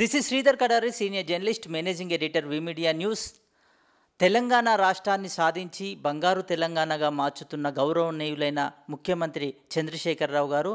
this is Sridhar Kadari senior journalist managing editor media news Telangana రాష్ట్రాన్ని సాధించి బంగారు తెలంగాణగా మార్చుతున్న గౌరవనీయులైన ముఖ్యమంత్రి చంద్రశేఖరరావు గారు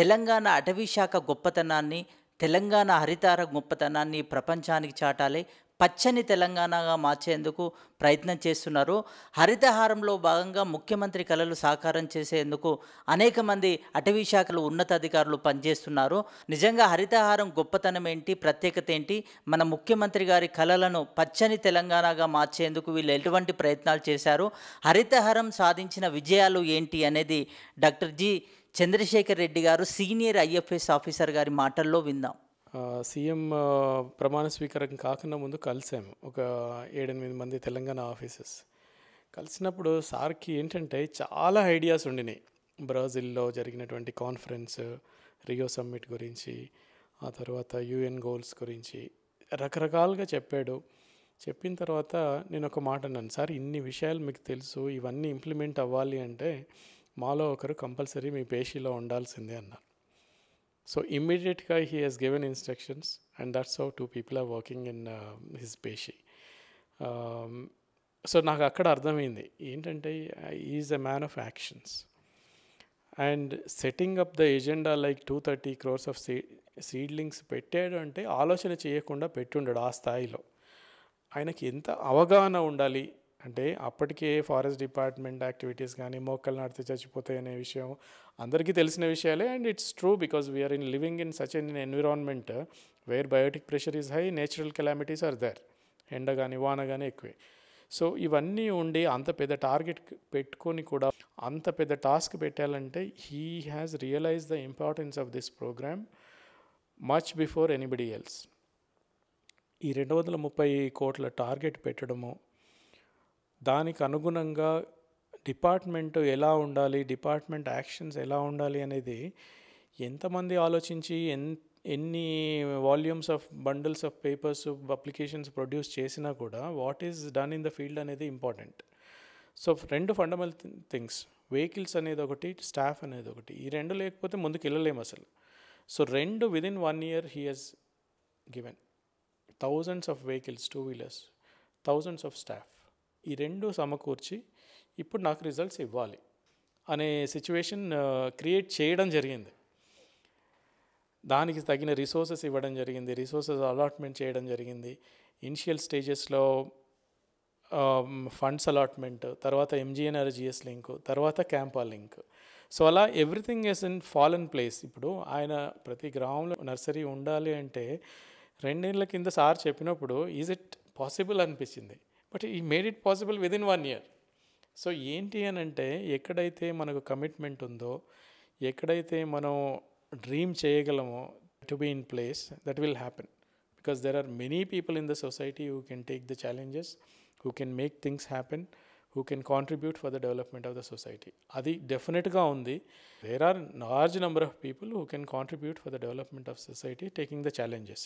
తెలంగాణ అటవీ శాఖ గొప్పతనాన్ని తెలంగాణ హరితార గొప్పతనాన్ని ప్రపంచానికి చాటాలి పచ్చని తెలంగాణగా మార్చేందుకు ప్రయత్నం చేస్తున్నారు హరితహారంలో భాగంగా ముఖ్యమంత్రి కళలు సాకారం చేసేందుకు అనేక మంది అటవీ శాఖలు ఉన్నతాధికారులు పనిచేస్తున్నారు నిజంగా హరితహారం గొప్పతనం ఏంటి ప్రత్యేకత ఏంటి మన ముఖ్యమంత్రి గారి కళలను పచ్చని తెలంగాణగా మార్చేందుకు వీళ్ళు ఎటువంటి ప్రయత్నాలు చేశారు హరితహారం సాధించిన విజయాలు ఏంటి అనేది డాక్టర్ జి చంద్రశేఖర్ రెడ్డి గారు సీనియర్ ఐఎఫ్ఎస్ ఆఫీసర్ గారి మాటల్లో విందాం సీఎం ప్రమాణ స్వీకారం కాకుండా ముందు కలిసాము ఒక ఏడెనిమిది మంది తెలంగాణ ఆఫీసెస్ కలిసినప్పుడు సార్కి ఏంటంటే చాలా ఐడియాస్ ఉండినాయి బ్రాజిల్లో జరిగినటువంటి కాన్ఫరెన్స్ రియో సమ్మిట్ గురించి ఆ తర్వాత యుఎన్ గోల్స్ గురించి రకరకాలుగా చెప్పాడు చెప్పిన తర్వాత నేను ఒక మాట అన్నాను సార్ ఇన్ని విషయాలు మీకు తెలుసు ఇవన్నీ ఇంప్లిమెంట్ అవ్వాలి అంటే మాలో ఒకరు కంపల్సరీ మీ పేషీలో ఉండాల్సిందే అన్నారు సో ఇమ్మీడియట్గా he has given instructions and that's how two people are working in his పేషి సో నాకు అక్కడ అర్థమైంది ఏంటంటే is a man of actions and setting up the agenda like two thirty crores of see seedlings పెట్టాడు అంటే ఆలోచన చేయకుండా పెట్టుండడు ఆ స్థాయిలో ఆయనకి ఎంత అవగాహన ఉండాలి అంటే అప్పటికే ఫారెస్ట్ డిపార్ట్మెంట్ యాక్టివిటీస్ కానీ మోక్కలు నాటితే చచ్చిపోతాయి అనే విషయం అందరికీ తెలిసిన విషయాలే and it's true because we're in living in such in environment where biotic pressure is high natural calamities are there ఎండ కానీ వాన కానీ ఎక్కువే సో ఇవన్నీ ఉండి అంత పెద్ద టార్గెట్ పెట్టుకొని కూడా అంత పెద్ద టాస్క్ పెట్టాలంటే he has realize the importance of this programme much before anybody else ఈ రెండు వందల ముప్పై కోట్ల టార్గెట్ పెట్టడము దానికి అనుగుణంగా డిపార్ట్మెంట్ ఎలా ఉండాలి డిపార్ట్మెంట్ యాక్షన్స్ ఎలా ఉండాలి అనేది ఎంతమంది ఆలోచించి ఎన్ ఎన్ని volumes of bundles of papers applications produce చేసినా కూడా what is done in the field అనేది ఇంపార్టెంట్ సో రెండు ఫండమెంటల్ థింగ్స్ వెహికల్స్ అనేది ఒకటి స్టాఫ్ అనేది ఒకటి ఈ రెండు లేకపోతే ముందుకు వెళ్ళలేము అసలు సో రెండు within one year he has given thousands of vehicles two wheelers thousands of staff ఈ రెండు సమకూర్చి ఇప్పుడు నాకు రిజల్ట్స్ ఇవ్వాలి అనే సిచ్యువేషన్ క్రియేట్ చేయడం జరిగింది దానికి తగిన రిసోర్సెస్ ఇవ్వడం జరిగింది రిసోర్సెస్ అలాట్మెంట్ చేయడం జరిగింది ఇనిషియల్ స్టేజెస్లో ఫండ్స్ అలాట్మెంట్ తర్వాత ఎంజీఎన్ఆర్ జిఎస్ లింక్ తర్వాత క్యాంపా లింక్ సో అలా everything is in fallen place ఇప్పుడు ఆయన ప్రతి గ్రామంలో నర్సరీ ఉండాలి అంటే రెండేళ్ల కింద సార్ చెప్పినప్పుడు ఈజ్ ఇట్ పాసిబుల్ అనిపించింది but he made it possible within one year so ఏంటి అని అంటే ఎక్కడైతే మనకు కమిట్మెంట్ ఉందో ఎక్కడైతే మనం డ్రీమ్ చేయగలమో to be in place that will happen because there are many people in the society who can take the challenges who can make things happen who can contribute for the development of the society అది డెఫినెట్గా ఉంది there are large number of people who can contribute for the development of society taking the challenges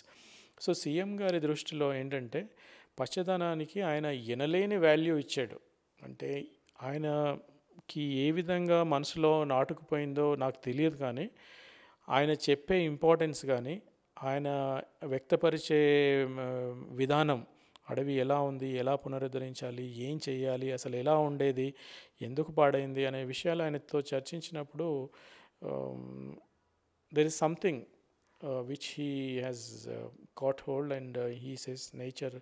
so CM గారి దృష్టిలో ఏంటంటే పచ్చదనానికి ఆయన ఎనలేని value ఇచ్చాడు అంటే ఆయనకి ఏ విధంగా మనసులో నాటుకుపోయిందో నాకు తెలియదు కానీ ఆయన చెప్పే ఇంపార్టెన్స్ కానీ ఆయన వ్యక్తపరిచే విధానం అడవి ఎలా ఉంది ఎలా పునరుద్ధరించాలి ఏం చేయాలి అసలు ఎలా ఉండేది ఎందుకు పాడైంది అనే విషయాలు ఆయనతో చర్చించినప్పుడు there is something which he has caught hold and he says nature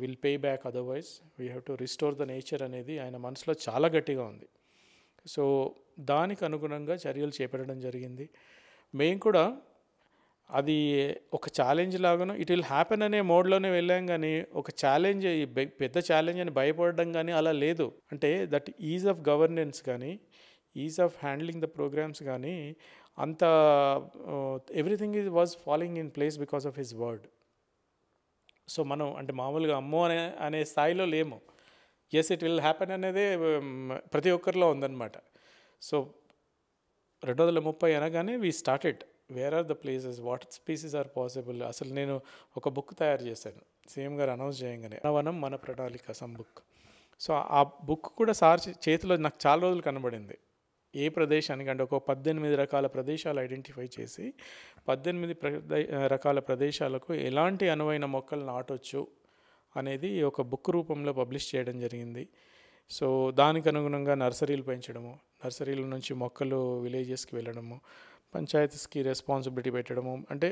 will pay back otherwise we have to restore the nature అనేది ఆయన మనసులో చాలా గట్టిగా ఉంది సో దానికి అనుగుణంగా చర్యలు చేపట్టడం జరిగింది మేము కూడా అది ఒక ఛాలెంజ్ లాగాను ఇట్ విల్ హ్యాపెన్ అనే మోడ్లోనే వెళ్ళాం కానీ ఒక ఛాలెంజ్ పెద్ద ఛాలెంజ్ అని భయపడడం కానీ అలా లేదు అంటే దట్ ఈజ్ ఆఫ్ గవర్నెన్స్ కానీ is of handling the programmes కానీ అంత everything is was following in place because of his word so మనం అంటే మామూలుగా అమ్మో అనే అనే స్థాయిలో లేము ఎస్ ఇట్ విల్ హ్యాపెన్ అనేది ప్రతి ఒక్కరిలో ఉందన్నమాట సో రెండు వందల ముప్పై అనగానే we started where are the places what species are possible అసలు నేను ఒక బుక్ తయారు చేశాను సీఎం గారు అనౌన్స్ చేయగానే వనం మన ప్రణాళిక సమ్ బుక్ సో ఆ బుక్ కూడా సార్ చేతిలో నాకు చాలా రోజులు కనబడింది ఏ ప్రదేశానికి అంటే ఒక పద్దెనిమిది రకాల ప్రదేశాలు ఐడెంటిఫై చేసి పద్దెనిమిది రకాల ప్రదేశాలకు ఎలాంటి అనువైన మొక్కలు నాటొచ్చు అనేది ఒక బుక్ రూపంలో పబ్లిష్ చేయడం జరిగింది సో దానికి అనుగుణంగా నర్సరీలు పెంచడము నర్సరీల నుంచి మొక్కలు విలేజెస్కి వెళ్ళడము పంచాయతీస్కి రెస్పాన్సిబిలిటీ పెట్టడము అంటే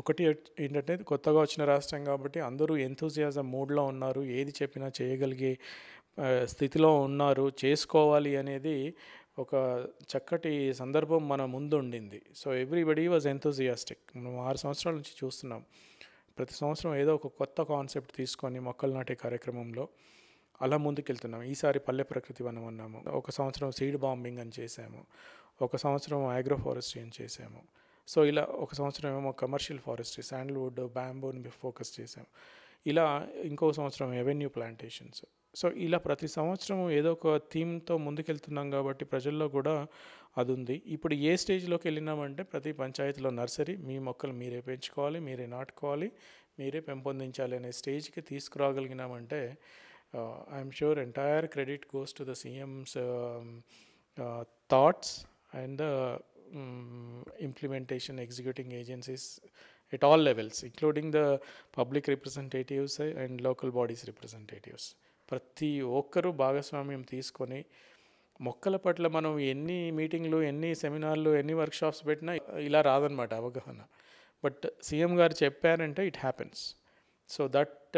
ఒకటి ఏంటంటే కొత్తగా వచ్చిన రాష్ట్రం కాబట్టి అందరూ ఎంతూజియాజం మూడ్లో ఉన్నారు ఏది చెప్పినా చేయగలిగే స్థితిలో ఉన్నారు చేసుకోవాలి అనేది ఒక చక్కటి సందర్భం మన ముందు సో ఎవ్రీబడి వాజ్ ఎంతోజియాస్టిక్ మనం ఆరు సంవత్సరాల నుంచి చూస్తున్నాం ప్రతి సంవత్సరం ఏదో ఒక కొత్త కాన్సెప్ట్ తీసుకొని మొక్కలు నాటే కార్యక్రమంలో అలా ముందుకెళ్తున్నాం ఈసారి పల్లె ప్రకృతి వనం అన్నాము ఒక సంవత్సరం సీడ్ బాంబింగ్ అని చేసాము ఒక సంవత్సరం ఆగ్రో ఫారెస్ట్రీ అని చేసాము సో ఇలా ఒక సంవత్సరం ఏమో కమర్షియల్ ఫారెస్ట్రీ శాండల్వుడ్ బ్యాంబోని ఫోకస్ చేసాము ఇలా ఇంకో సంవత్సరం ఎవెన్యూ ప్లాంటేషన్స్ సో ఇలా ప్రతి సంవత్సరం ఏదో ఒక థీమ్తో ముందుకెళ్తున్నాం కాబట్టి ప్రజల్లో కూడా అది ఉంది ఇప్పుడు ఏ స్టేజ్లోకి వెళ్ళినామంటే ప్రతి పంచాయతీలో నర్సరీ మీ మొక్కలు మీరే పెంచుకోవాలి మీరే నాటుకోవాలి మీరే పెంపొందించాలి అనే స్టేజ్కి తీసుకురాగలిగినామంటే I'm sure entire credit goes to the CM's thoughts and the implementation executing agencies at all levels including the public representatives and local bodies representatives ప్రతి ఒక్కరూ భాగస్వామ్యం తీసుకొని మొక్కల పట్ల మనం ఎన్ని మీటింగ్లు ఎన్ని సెమినార్లు ఎన్ని వర్క్షాప్స్ పెట్టినా ఇలా రాదనమాట అవగాహన బట్ సీఎం గారు చెప్పారంటే it happens so that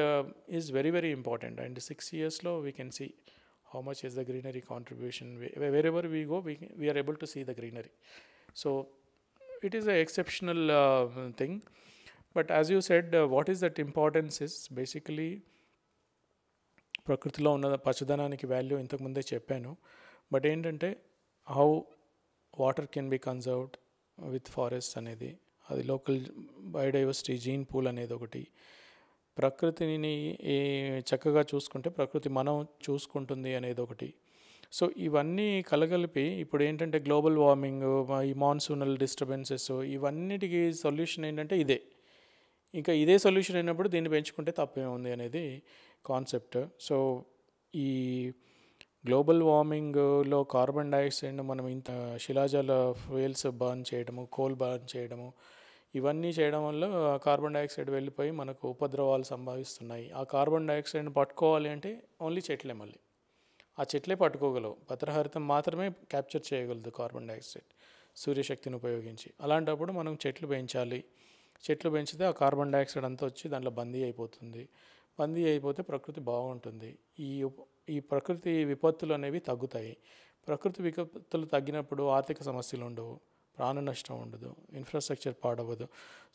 is very very important and six ఇయర్స్లో we can see how much is the greenery contribution wherever we go we we are able to see the greenery so it is a exceptional thing but as you said what is that importance is basically ప్రకృతిలో ఉన్న పచ్చదనానికి value ఇంతకుముందే చెప్పాను but ఏంటంటే how water can be conserved with forest అనేది అది local biodiversity gene pool అనేది ఒకటి ప్రకృతిని చక్కగా చూసుకుంటే ప్రకృతి మనం చూసుకుంటుంది అనేది ఒకటి సో ఇవన్నీ కలగలిపి ఇప్పుడు ఏంటంటే గ్లోబల్ వార్మింగ్ ఈ మాన్సూనల్ డిస్టర్బెన్సెస్ ఇవన్నిటికి సొల్యూషన్ ఏంటంటే ఇదే ఇంకా ఇదే సొల్యూషన్ అయినప్పుడు దీన్ని పెంచుకుంటే తప్పేముంది అనేది కాన్సెప్ట్ సో ఈ గ్లోబల్ వార్మింగ్లో కార్బన్ డైఆక్సైడ్ మనం ఇంత శిలాజల ఫ్యూయల్స్ బర్న్ చేయడము కోల్ బర్న్ చేయడము ఇవన్నీ చేయడం వల్ల కార్బన్ డైఆక్సైడ్ వెళ్ళిపోయి మనకు ఉపద్రవాలు సంభవిస్తున్నాయి ఆ కార్బన్ డైఆక్సైడ్ని పట్టుకోవాలి అంటే ఓన్లీ చెట్లే మళ్ళీ ఆ చెట్లే పట్టుకోగలవు పత్రహరితం మాత్రమే క్యాప్చర్ చేయగలదు కార్బన్ డైఆక్సైడ్ సూర్యశక్తిని ఉపయోగించి అలాంటప్పుడు మనం చెట్లు పెంచాలి చెట్లు పెంచితే ఆ కార్బన్ డైఆక్సైడ్ అంతా వచ్చి దాంట్లో బందీ అయిపోతుంది పంది అయిపోతే ప్రకృతి బాగుంటుంది ఈ ఈ ప్రకృతి విపత్తులు అనేవి తగ్గుతాయి ప్రకృతి విపత్తులు తగ్గినప్పుడు ఆర్థిక సమస్యలు ఉండవు ప్రాణ నష్టం ఉండదు ఇన్ఫ్రాస్ట్రక్చర్ పాడవదు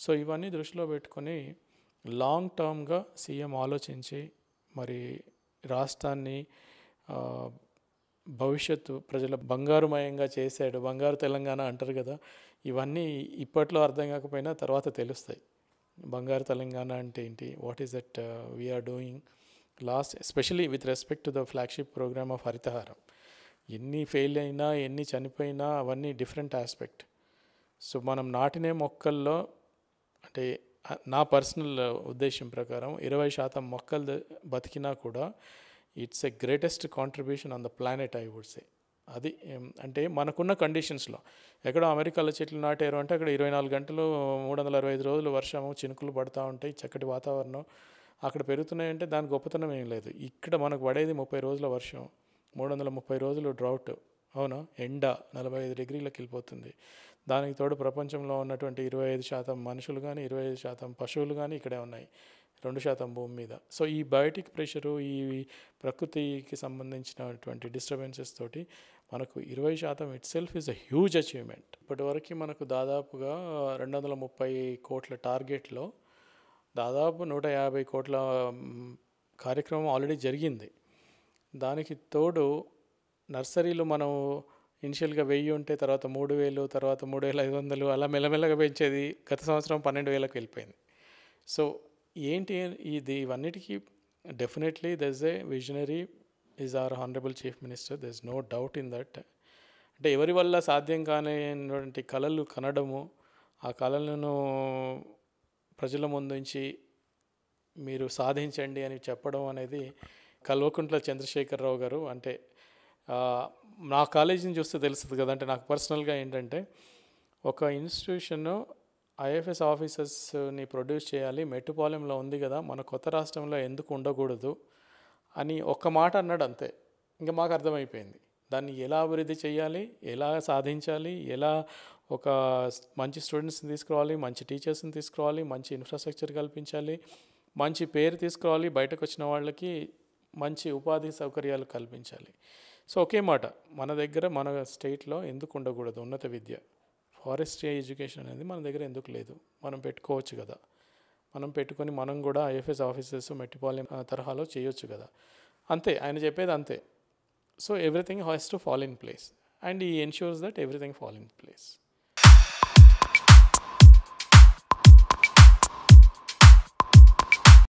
సో ఇవన్నీ దృష్టిలో పెట్టుకొని లాంగ్ టర్మ్గా సీఎం ఆలోచించి మరి రాష్ట్రాన్ని భవిష్యత్తు ప్రజల బంగారుమయంగా చేశాడు బంగారు తెలంగాణ అంటారు కదా ఇవన్నీ ఇప్పట్లో అర్థం కాకపోయినా తర్వాత తెలుస్తాయి బంగారు తెలంగాణ అంటే ఏంటి what is that we are doing last especially with respect to the flagship program of Harithaharam ఎన్ని ఫెయిల్ అయినా ఎన్ని చనిపోయినా అవన్నీ డిఫరెంట్ ఆస్పెక్ట్ సో మనం నాటినే మొక్కల్లో అంటే నా పర్సనల్ ఉద్దేశం ప్రకారం ఇరవై శాతం మొక్కలు బతికినా కూడా it's a greatest contribution on the planet I would say అది అంటే మనకున్న కండిషన్స్లో ఎక్కడో అమెరికాలో చెట్లు నాటారు అంటే అక్కడ ఇరవై నాలుగు గంటలు మూడు వందల అరవై ఐదు రోజులు వర్షము చినుకులు పడుతూ ఉంటాయి చక్కటి వాతావరణం అక్కడ పెరుగుతున్నాయంటే దాని గొప్పతనం ఏం లేదు ఇక్కడ మనకు పడేది ముప్పై రోజుల వర్షం మూడు వందల ముప్పై రోజులు డ్రౌట్ అవునా ఎండ నలభై ఐదు డిగ్రీలకు వెళ్ళిపోతుంది దానికి తోడు ప్రపంచంలో ఉన్నటువంటి ఇరవై ఐదు శాతం మనుషులు కానీ ఇరవై ఐదు శాతం పశువులు కానీ ఇక్కడే ఉన్నాయి రెండు శాతం భూమి మీద సో ఈ బయోటిక్ ప్రెషరు ఈ ప్రకృతికి సంబంధించినటువంటి డిస్టర్బెన్సెస్ తోటి మనకు ఇరవై శాతం itself is a huge achievement ఇప్పటివరకు మనకు దాదాపుగా రెండు వందల ముప్పై కోట్ల టార్గెట్లో దాదాపు నూట యాభై కోట్ల కార్యక్రమం ఆల్రెడీ జరిగింది దానికి తోడు నర్సరీలు మనం ఇనిషియల్గా వెయ్యి ఉంటే తర్వాత మూడు వేలు తర్వాత మూడు వేల ఐదు వందలు అలా మెల్లమెల్లగా పెంచేది గత సంవత్సరం పన్నెండు వేలకు వెళ్ళిపోయింది సో ఏంటి ఇది ఇవన్నిటికీ definitely this a visionary is our honourable chief minister there's no doubt in that అంటే ఎవరి వల్ల సాధ్యం కానిటువంటి కళలు కనడము ఆ కళలను ప్రజల ముందుంచి మీరు సాధించండి అని చెప్పడం అనేది కల్వకుంట్ల చంద్రశేఖరరావు గారు అంటే నా కాలేజీని చూస్తే తెలుస్తుంది కదంటే నాకు పర్సనల్గా ఏంటంటే ఒక ఇన్స్టిట్యూషను ఐఎఫ్ఎస్ ఆఫీసర్స్ని ప్రొడ్యూస్ చేయాలి మెట్టుపాలెంలో ఉంది కదా మన కొత్త రాష్ట్రంలో ఎందుకు ఉండకూడదు అని ఒక్క మాట అన్నాడు అంతే ఇంకా మాకు అర్థమైపోయింది దాన్ని ఎలా అభివృద్ధి చేయాలి ఎలా సాధించాలి ఎలా ఒక మంచి స్టూడెంట్స్ని తీసుకురావాలి మంచి టీచర్స్ని తీసుకురావాలి మంచి ఇన్ఫ్రాస్ట్రక్చర్ కల్పించాలి మంచి పేరు తీసుకురావాలి బయటకు వచ్చిన వాళ్ళకి మంచి ఉపాధి సౌకర్యాలు కల్పించాలి సో ఒకే మాట మన దగ్గర మన స్టేట్లో ఎందుకు ఉండకూడదు ఉన్నత విద్య ఫారెస్ట్రీ ఎడ్యుకేషన్ అనేది మన దగ్గర ఎందుకు లేదు మనం పెట్టుకోవచ్చు కదా మనం పెట్టుకొని మనం కూడా ఐఎఫ్ఎస్ ఆఫీసర్స్ మెట్రిపాలియన్ తరహాలో చేయొచ్చు కదా అంతే ఆయన చెప్పేది అంతే so everything has to fall in place and he ensures that everything fall in place